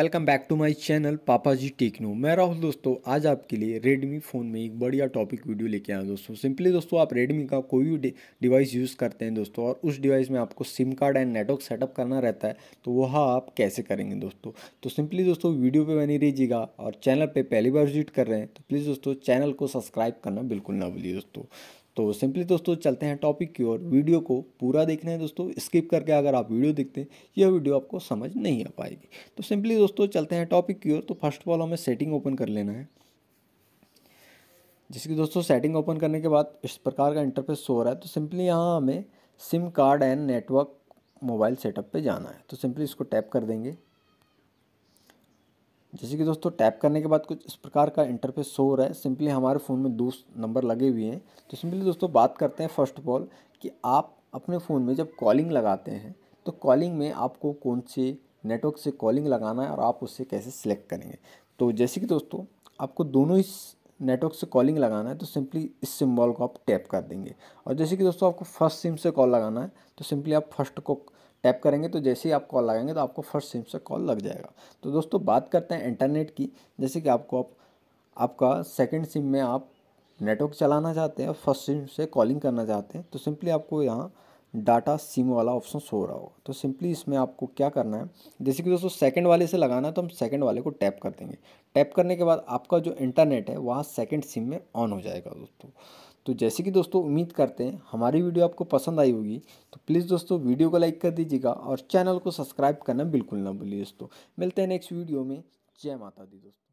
welcome back to my channel Papa ji techno मैं राहुल दोस्तों आज आपके लिए रेडमी फ़ोन में एक बढ़िया टॉपिक वीडियो लेके आया दोस्तों सिंपली दोस्तों आप रेडमी का कोई भी डिवाइस यूज़ करते हैं दोस्तों और उस डिवाइस में आपको SIM card and network setup करना रहता है तो वह आप कैसे करेंगे दोस्तों तो सिंपली दोस्तों वीडियो पर बनी रहिएगा और चैनल पर पहली बार विजिट कर रहे हैं तो प्लीज़ दोस्तों चैनल को सब्सक्राइब करना बिल्कुल ना भूलिए दोस्तों तो सिंपली दोस्तों चलते हैं टॉपिक की ओर वीडियो को पूरा देखना है दोस्तों स्किप करके अगर आप वीडियो देखते हैं यह वीडियो आपको समझ नहीं आ पाएगी तो सिंपली दोस्तों चलते हैं टॉपिक की ओर तो फर्स्ट ऑफ ऑल हमें सेटिंग ओपन कर लेना है जिसकी दोस्तों सेटिंग ओपन करने के बाद इस प्रकार का इंटरफेस हो रहा है तो सिंपली यहाँ हमें SIM card and network mobile setup पर जाना है तो सिंपली इसको टैप कर देंगे जैसे कि दोस्तों टैप करने के बाद कुछ इस प्रकार का इंटरफेस शो हो रहा है सिंपली हमारे फ़ोन में दो नंबर लगे हुए हैं तो सिंपली दोस्तों बात करते हैं फर्स्ट ऑफ ऑल कि आप अपने फ़ोन में जब कॉलिंग लगाते हैं तो कॉलिंग में आपको कौन से नेटवर्क से कॉलिंग लगाना है और आप उससे कैसे सिलेक्ट करेंगे तो जैसे कि दोस्तों आपको दोनों ही नेटवर्क से कॉलिंग लगाना है तो सिंपली इस सिम्बॉल को आप टैप कर देंगे और जैसे कि दोस्तों आपको फर्स्ट सिम से कॉल लगाना है तो सिंपली आप फर्स्ट को टैप करेंगे तो जैसे ही आप कॉल लगाएंगे तो आपको फर्स्ट सिम से कॉल लग जाएगा तो दोस्तों बात करते हैं इंटरनेट की जैसे कि आपको आप, आपका सेकेंड सिम में आप नेटवर्क चलाना चाहते हैं फर्स्ट सिम से कॉलिंग करना चाहते हैं तो सिंपली आपको यहाँ डाटा सिम वाला ऑप्शन सो रहा होगा तो सिंपली इसमें आपको क्या करना है जैसे कि दोस्तों सेकंड वाले से लगाना है तो हम सेकंड वाले को टैप कर देंगे टैप करने के बाद आपका जो इंटरनेट है वहाँ सेकंड सिम में ऑन हो जाएगा दोस्तों तो जैसे कि दोस्तों उम्मीद करते हैं हमारी वीडियो आपको पसंद आई होगी तो प्लीज़ दोस्तों वीडियो को लाइक कर दीजिएगा और चैनल को सब्सक्राइब करना बिल्कुल ना भूलिए दोस्तों मिलते हैं नेक्स्ट वीडियो में जय माता दी दोस्तों